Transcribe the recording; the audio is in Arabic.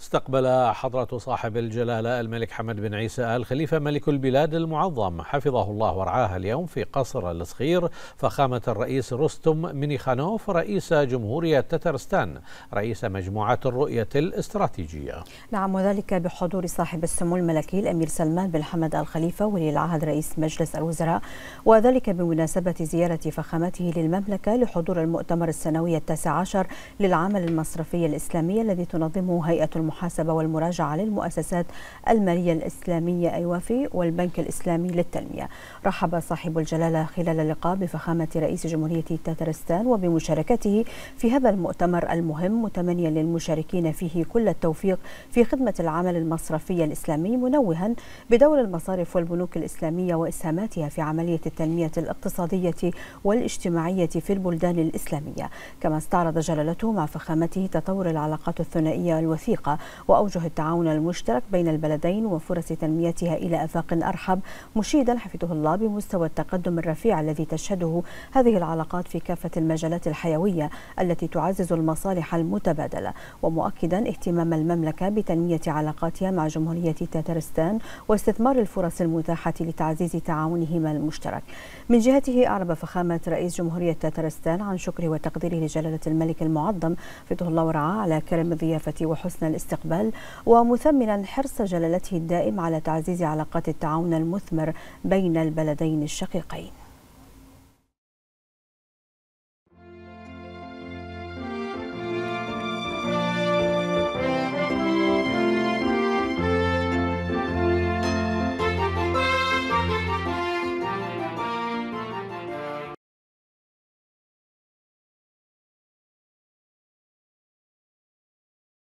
استقبل حضرة صاحب الجلالة الملك حمد بن عيسى آل خليفة ملك البلاد المعظم حفظه الله ورعاه اليوم في قصر الصغير فخامة الرئيس رستم مينيخانوف رئيس جمهورية تترستان رئيس مجموعة الرؤية الاستراتيجية نعم وذلك بحضور صاحب السمو الملكي الأمير سلمان بن حمد آل خليفة ولي العهد رئيس مجلس الوزراء وذلك بمناسبة زيارة فخامته للمملكة لحضور المؤتمر السنوي التاسع عشر للعمل المصرفي الإسلامي الذي تنظمه هيئة المحاسبة والمراجعة للمؤسسات المالية الإسلامية أيوافي والبنك الإسلامي للتنمية رحب صاحب الجلالة خلال اللقاء بفخامة رئيس جمهورية تاترستان وبمشاركته في هذا المؤتمر المهم متمنيا للمشاركين فيه كل التوفيق في خدمة العمل المصرفي الإسلامي منوها بدور المصارف والبنوك الإسلامية وإسهاماتها في عملية التنمية الاقتصادية والاجتماعية في البلدان الإسلامية كما استعرض جلالته مع فخامته تطور العلاقات الثنائية الوثيقة وأوجه التعاون المشترك بين البلدين وفرص تنميتها إلى آفاق أرحب مشيدا حفظه الله بمستوى التقدم الرفيع الذي تشهده هذه العلاقات في كافة المجالات الحيوية التي تعزز المصالح المتبادلة ومؤكدا اهتمام المملكة بتنمية علاقاتها مع جمهورية تاترستان واستثمار الفرص المتاحة لتعزيز تعاونهما المشترك من جهته أعرب فخامة رئيس جمهورية تاترستان عن شكره وتقديره لجلالة الملك المعظم حفظه الله ورعاه على كرم الضيافة وحسن الاستقبال الاستقبال ومثمنا حرص جلالته الدائم على تعزيز علاقات التعاون المثمر بين البلدين الشقيقين